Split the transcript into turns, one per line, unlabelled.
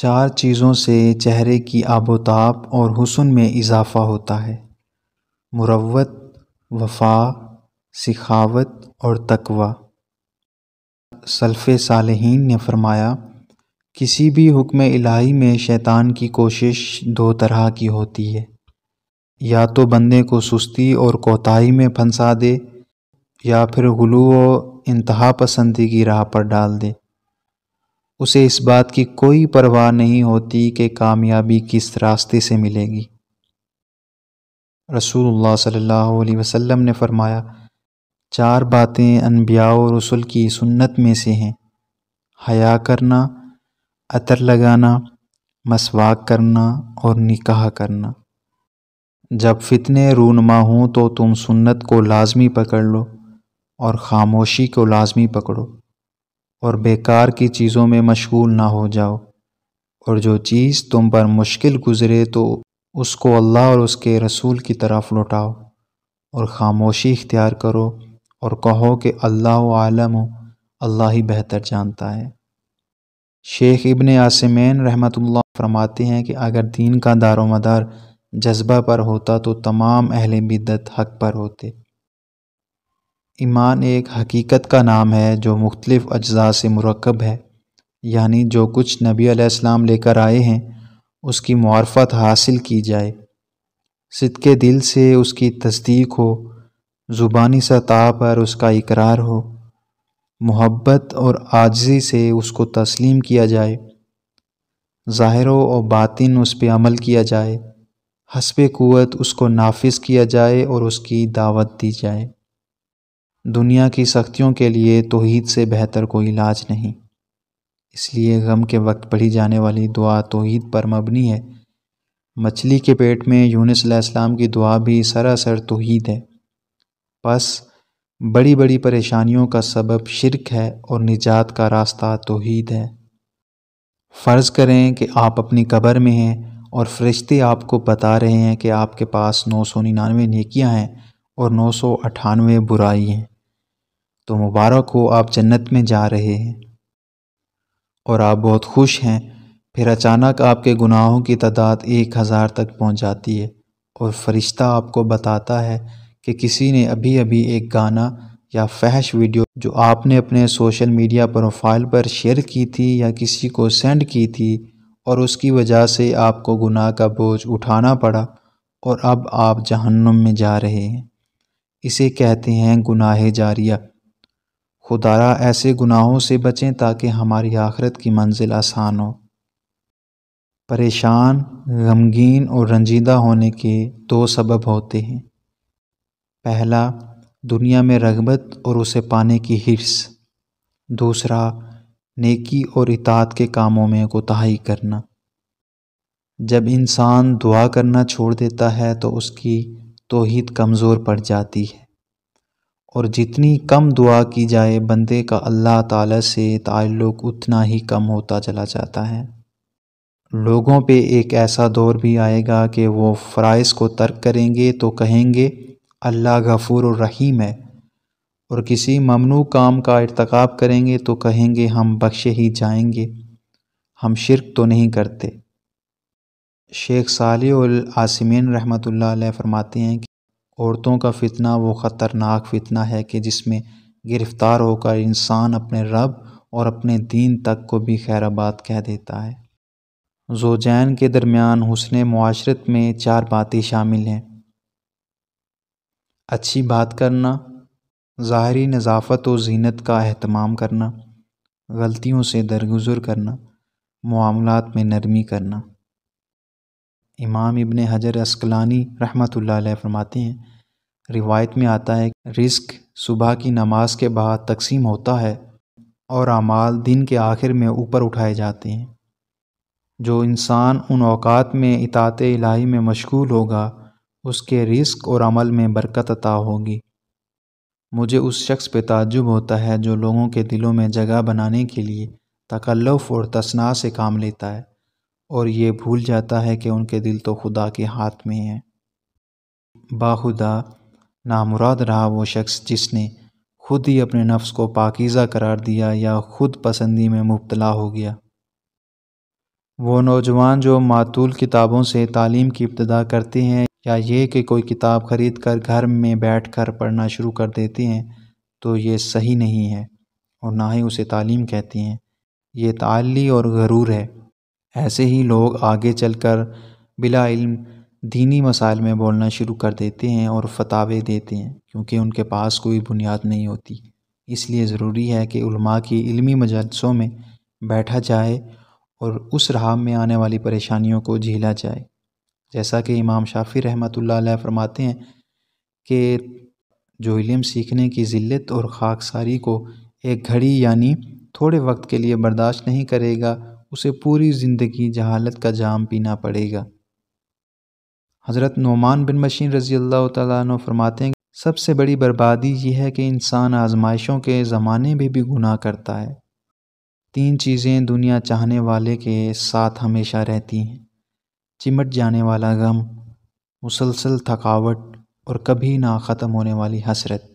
चार चीज़ों से चेहरे की आबोताब और हुसन में इजाफ़ा होता है मुरवत वफा सिखावत और तकवा सल्फ़ सालहीन ने फरमाया किसी भी हुक्म इलाही में शैतान की कोशिश दो तरह की होती है या तो बंदे को सुस्ती और कोताही में फंसा दे या फिर गलू व इंतहा पसंदी की राह पर डाल दे उसे इस बात की कोई परवाह नहीं होती कि कामयाबी किस रास्ते से मिलेगी रसूलुल्लाह सल्लल्लाहु अलैहि वसल्लम ने फरमाया चार बातें अनबिया और रसुल की सुन्नत में से हैं हया करना अतर लगाना मसवाक करना और निकाह करना जब फितने रूनमा हों तो तुम सुन्नत को लाजमी पकड़ लो और ख़ामोशी को लाजमी पकड़ो और बेकार की चीज़ों में मशगूल ना हो जाओ और जो चीज़ तुम पर मुश्किल गुज़रे तो उसको अल्लाह और उसके रसूल की तरफ लौटाओ और ख़ामोशी इख्तियार करो और कहो कि अल्लाह आलम हो अल्लाह ही बेहतर जानता है शेख इबन आसमैन रहमत फरमाते हैं कि अगर दीन का दारोमदार जज्बा पर होता तो तमाम अहल बिदत हक पर होते ईमान एक हकीकत का नाम है जो मुख्तलिफ़ अज्जा से मरकब है यानी जो कुछ नबी आसमाम लेकर आए हैं उसकी मार्फत हासिल की जाए सिद के दिल से उसकी तस्दीक हो ज़ुबानी सतह पर उसका इकरार हो मोहब्बत और आजजी से उसको तस्लीम किया जाए ज़ाहिर और बातिन उस पर अमल किया जाए हसब क़ुत उसको नाफिज किया जाए और उसकी दावत दी जाए दुनिया की सख्तियों के लिए तोहीद से बेहतर कोई इलाज नहीं इसलिए गम के वक्त पढ़ी जाने वाली दुआ तोहीद पर मबनी है मछली के पेट में यूनिस यूनिसम की दुआ भी सरासर तोहीद है बस बड़ी बड़ी परेशानियों का सबब शिरक है और निजात का रास्ता तोहीद है फ़र्ज़ करें कि आप अपनी कब्र में हैं और फरिश्ते आपको बता रहे हैं कि आपके पास नौ सौ निन्यानवे नेकियाँ हैं और नौ सौ अठानवे बुराई हैं तो मुबारक हो आप जन्नत में जा रहे हैं और आप बहुत खुश हैं फिर अचानक आपके गुनाहों की तादाद एक हज़ार तक पहुंच जाती है और फरिश्ता आपको बताता है कि किसी ने अभी अभी एक गाना या फहश वीडियो जो आपने अपने सोशल मीडिया प्रोफाइल पर शेयर की थी या किसी को सेंड की थी और उसकी वजह से आपको गुनाह का बोझ उठाना पड़ा और अब आप जहन्नुम में जा रहे हैं इसे कहते हैं गुनाह जारिया खुदारा ऐसे गुनाहों से बचें ताकि हमारी आखरत की मंजिल आसान हो परेशान गमगीन और रंजीदा होने के दो सबब होते हैं पहला दुनिया में रगबत और उसे पाने की हिर्स दूसरा नेकी और इतात के कामों में कोताही करना जब इंसान दुआ करना छोड़ देता है तो उसकी तोहद कमज़ोर पड़ जाती है और जितनी कम दुआ की जाए बंदे का अल्लाह ताला से ताल्लुक़ उतना ही कम होता चला जाता है लोगों पे एक ऐसा दौर भी आएगा कि वो फ़राइज़ को तर्क करेंगे तो कहेंगे अल्लाह गफ़ूर और रहीम है और किसी ममनू काम का इरतकब करेंगे तो कहेंगे हम बख्शे ही जाएंगे हम शिरक तो नहीं करते शेख साल आसमिन रहमत फरमाते हैं औरतों का फितना वो ख़तरनाक फितना है कि जिसमें गिरफ़्तार होकर इंसान अपने रब और अपने दीन तक को भी खैराबाद कह देता है जोजैन के दरमियान हुसन माशरत में चार बातें शामिल हैं अच्छी बात करना ज़ाहरी नज़ाफ़त और जीनत का अहतमाम करना गलतियों से दरगुजर करना मामलात में नरमी करना इमाम इबन हजर असकलानी रहमत फरमाते हैं रिवायत में आता है रिस्क सुबह की नमाज के बाद तकसीम होता है और अमाल दिन के आखिर में ऊपर उठाए जाते हैं जो इंसान उन अवकात में इतात इलाही में मशगूल होगा उसके रिस्क और अमल में बरकत अता होगी मुझे उस शख्स पे ताजुब होता है जो लोगों के दिलों में जगह बनाने के लिए तकल्लफ़ और तसना से काम लेता है और ये भूल जाता है कि उनके दिल तो खुदा के हाथ में हैं बाखुदा नामुराद रहा वो शख्स जिसने खुद ही अपने नफ्स को पाकिज़ा करार दिया या खुद पसंदी में मुबतला हो गया वो नौजवान जो मातूल किताबों से तालीम की इब्तदा करते हैं या ये कि कोई किताब ख़रीद कर घर में बैठ कर पढ़ना शुरू कर देते हैं तो ये सही नहीं है और ना ही उसे तालीम कहती हैं ये ताली और गरूर है ऐसे ही लोग आगे चलकर बिला इल्म दीनी मसाइल में बोलना शुरू कर देते हैं और फतावे देते हैं क्योंकि उनके पास कोई बुनियाद नहीं होती इसलिए ज़रूरी है कि उलमा की इल्मी मजलसों में बैठा जाए और उस राह में आने वाली परेशानियों को झीला जाए जैसा कि इमाम शाफी रहमत फरमाते हैं कि जो इलम सीखने की ज़िल्त और खाकसारी को एक घड़ी यानी थोड़े वक्त के लिए बर्दाश्त नहीं करेगा उसे पूरी ज़िंदगी जहालत का जाम पीना पड़ेगा हज़रत नुमान बिन मशीन रज़ी अल्लाह तु फरमाते हैं सबसे बड़ी बर्बादी यह है कि इंसान आजमाइशों के ज़माने में भी गुनाह करता है तीन चीज़ें दुनिया चाहने वाले के साथ हमेशा रहती हैं चिमट जाने वाला गम मुसलसल थकावट और कभी ना ख़त्म होने वाली हसरत